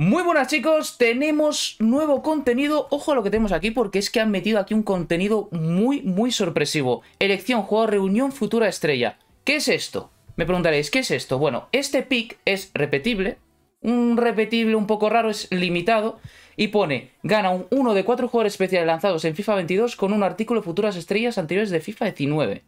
Muy buenas chicos, tenemos nuevo contenido, ojo a lo que tenemos aquí porque es que han metido aquí un contenido muy muy sorpresivo. Elección, juego, reunión, futura estrella. ¿Qué es esto? Me preguntaréis, ¿qué es esto? Bueno, este pick es repetible, un repetible un poco raro, es limitado y pone, gana un de cuatro jugadores especiales lanzados en FIFA 22 con un artículo de futuras estrellas anteriores de FIFA 19.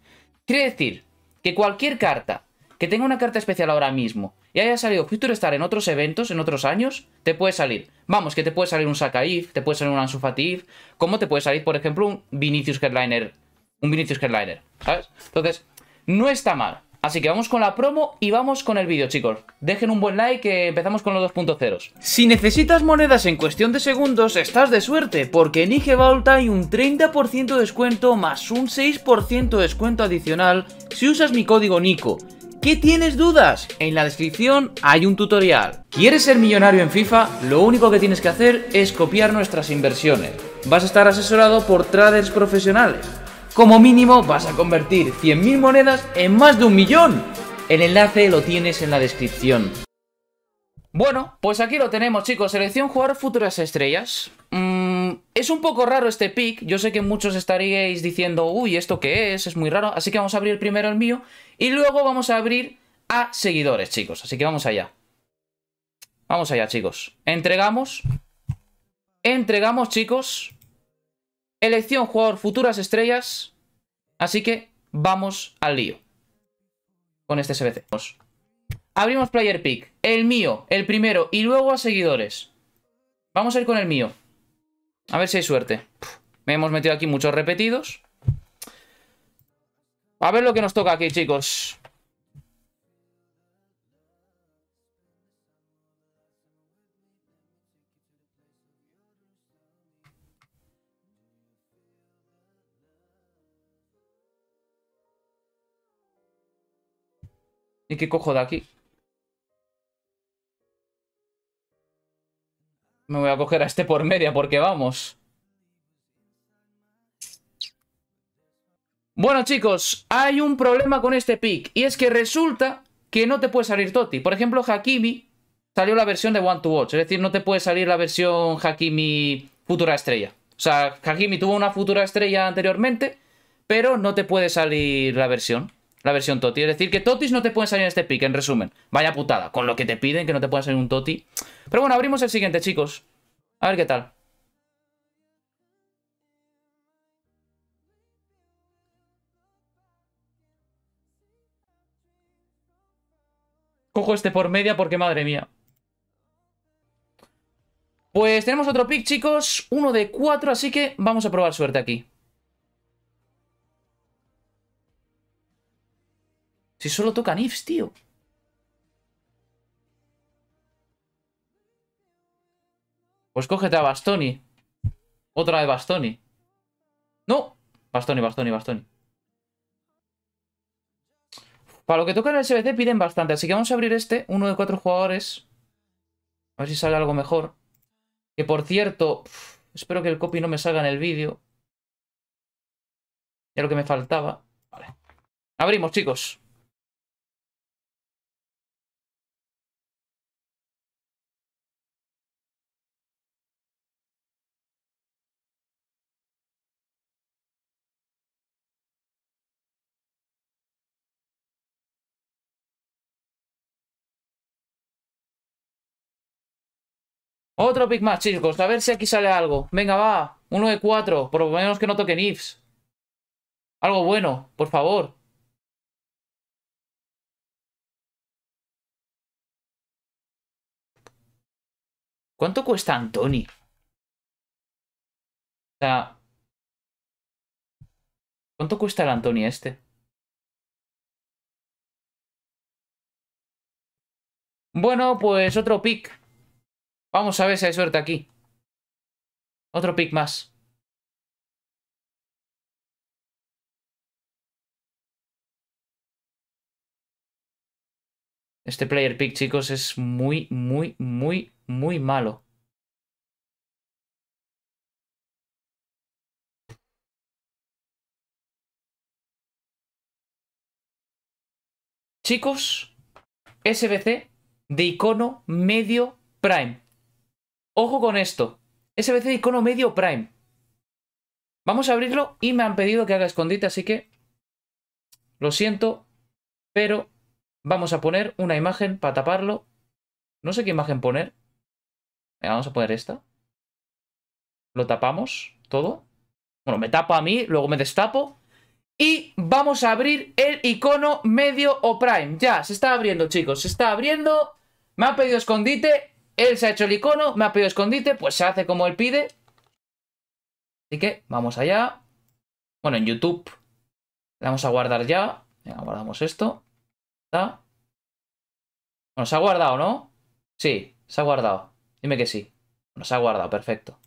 Quiere decir que cualquier carta que tenga una carta especial ahora mismo y haya salido Future Star en otros eventos, en otros años, te puede salir. Vamos, que te puede salir un Sakaif, te puede salir un Ansufatif ¿Cómo como te puede salir, por ejemplo, un Vinicius Headliner. Un Vinicius Headliner, ¿sabes? Entonces, no está mal. Así que vamos con la promo y vamos con el vídeo, chicos. Dejen un buen like que empezamos con los 2.0. Si necesitas monedas en cuestión de segundos, estás de suerte, porque en IG hay un 30% de descuento más un 6% de descuento adicional si usas mi código NICO. ¿Qué tienes dudas? En la descripción hay un tutorial. ¿Quieres ser millonario en FIFA? Lo único que tienes que hacer es copiar nuestras inversiones. Vas a estar asesorado por traders profesionales. Como mínimo vas a convertir 100.000 monedas en más de un millón. El enlace lo tienes en la descripción. Bueno, pues aquí lo tenemos, chicos. Selección jugador futuras estrellas. Mm, es un poco raro este pick. Yo sé que muchos estaríais diciendo, uy, ¿esto qué es? Es muy raro. Así que vamos a abrir primero el mío. Y luego vamos a abrir a seguidores, chicos. Así que vamos allá. Vamos allá, chicos. Entregamos. Entregamos, chicos. Elección jugador futuras estrellas. Así que vamos al lío. Con este SBC. Vamos. Abrimos player pick. El mío, el primero. Y luego a seguidores. Vamos a ir con el mío. A ver si hay suerte. Me hemos metido aquí muchos repetidos. A ver lo que nos toca aquí, chicos. ¿Y qué cojo de aquí? Me voy a coger a este por media porque vamos. Bueno chicos, hay un problema con este pick. Y es que resulta que no te puede salir Toti. Por ejemplo, Hakimi salió la versión de One to Watch. Es decir, no te puede salir la versión Hakimi futura estrella. O sea, Hakimi tuvo una futura estrella anteriormente, pero no te puede salir la versión la versión Toti. Es decir, que Totis no te pueden salir en este pick, en resumen. Vaya putada, con lo que te piden que no te pueda salir un Toti. Pero bueno, abrimos el siguiente, chicos. A ver qué tal. Cojo este por media porque madre mía. Pues tenemos otro pick, chicos. Uno de cuatro, así que vamos a probar suerte aquí. Si solo tocan ifs, tío. Pues cógete a Bastoni. Otra de Bastoni. ¡No! Bastoni, Bastoni, Bastoni. Para lo que toca en el SBC piden bastante. Así que vamos a abrir este. Uno de cuatro jugadores. A ver si sale algo mejor. Que por cierto... espero que el copy no me salga en el vídeo. Ya lo que me faltaba. Vale. Abrimos, chicos. Otro pick más, chicos. A ver si aquí sale algo. Venga, va. Uno de cuatro. Por lo menos que no toque ifs. Algo bueno, por favor. ¿Cuánto cuesta Antoni? O sea... ¿Cuánto cuesta el Antoni este? Bueno, pues otro pick. Vamos a ver si hay suerte aquí. Otro pick más. Este player pick, chicos, es muy, muy, muy, muy malo. Chicos, SBC de icono medio prime. Ojo con esto. SBC icono medio prime. Vamos a abrirlo y me han pedido que haga escondite, así que lo siento, pero vamos a poner una imagen para taparlo. No sé qué imagen poner. vamos a poner esta. Lo tapamos todo. Bueno, me tapo a mí, luego me destapo. Y vamos a abrir el icono medio o prime. Ya, se está abriendo, chicos. Se está abriendo. Me han pedido escondite él se ha hecho el icono, me ha pedido escondite, pues se hace como él pide. Así que vamos allá. Bueno, en YouTube vamos a guardar ya. Venga, guardamos esto. ¿Está? Bueno, se ha guardado, ¿no? Sí, se ha guardado. Dime que sí. nos se ha guardado, perfecto.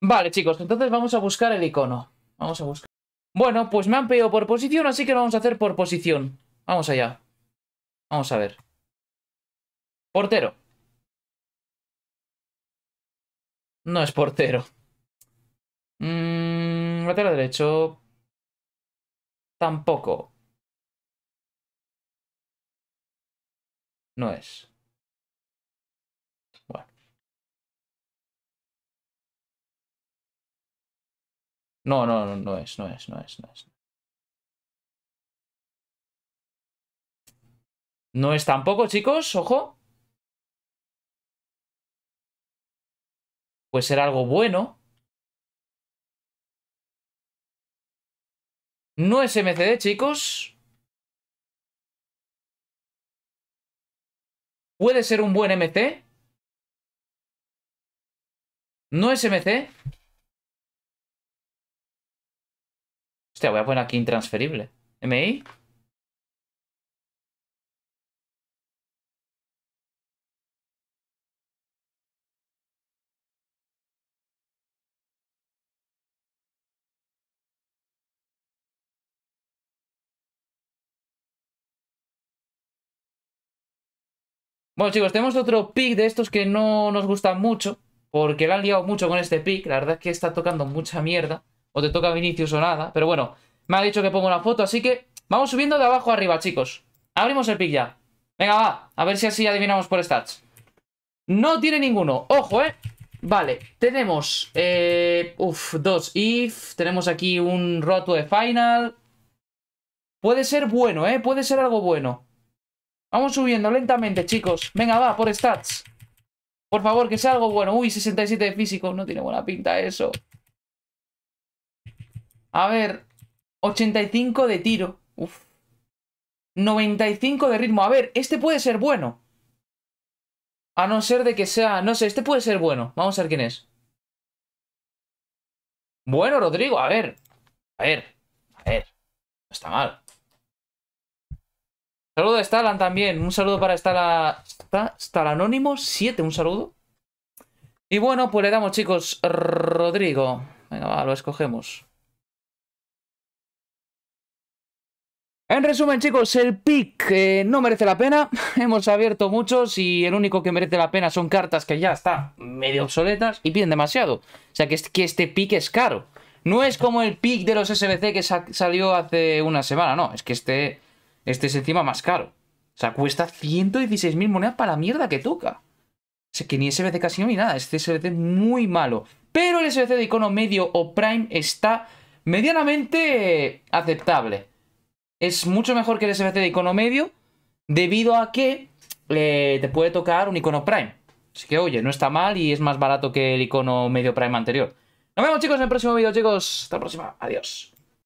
Vale, chicos, entonces vamos a buscar el icono. Vamos a buscar. Bueno, pues me han pedido por posición, así que lo vamos a hacer por posición. Vamos allá. Vamos a ver. Portero. No es portero. Mm, derecho. Tampoco. No es. Bueno. No, no, no, no es, no es, no es, no es. No es tampoco, chicos, ojo. puede ser algo bueno. No es MCD, chicos. Puede ser un buen MC. No es MC. Hostia, voy a poner aquí intransferible. MI. Bueno, chicos, tenemos otro pick de estos que no nos gusta mucho. Porque la han liado mucho con este pick. La verdad es que está tocando mucha mierda. O te toca Vinicius o nada. Pero bueno, me ha dicho que pongo una foto. Así que vamos subiendo de abajo arriba, chicos. Abrimos el pick ya. Venga, va. A ver si así adivinamos por stats. No tiene ninguno. Ojo, ¿eh? Vale, tenemos... Eh, uf, dos if. Tenemos aquí un roto de final. Puede ser bueno, ¿eh? Puede ser algo bueno. Vamos subiendo lentamente, chicos. Venga, va, por stats. Por favor, que sea algo bueno. Uy, 67 de físico. No tiene buena pinta eso. A ver. 85 de tiro. Uf. 95 de ritmo. A ver, este puede ser bueno. A no ser de que sea... No sé, este puede ser bueno. Vamos a ver quién es. Bueno, Rodrigo, a ver. A ver. A ver. No está mal. Saludo a Stalan también. Un saludo para Stala, anónimo 7. Un saludo. Y bueno, pues le damos, chicos. Rodrigo. Venga, va, lo escogemos. En resumen, chicos, el pick eh, no merece la pena. Hemos abierto muchos y el único que merece la pena son cartas que ya están medio obsoletas y piden demasiado. O sea que, que este pick es caro. No es como el pick de los SBC que salió hace una semana, no. Es que este este es encima más caro. O sea, cuesta 116.000 monedas para la mierda que toca. O que ni SBC casi ni nada. Este SBC es muy malo. Pero el SBC de icono medio o prime está medianamente aceptable. Es mucho mejor que el SBC de icono medio debido a que eh, te puede tocar un icono prime. Así que, oye, no está mal y es más barato que el icono medio prime anterior. Nos vemos, chicos, en el próximo vídeo, chicos. Hasta la próxima. Adiós.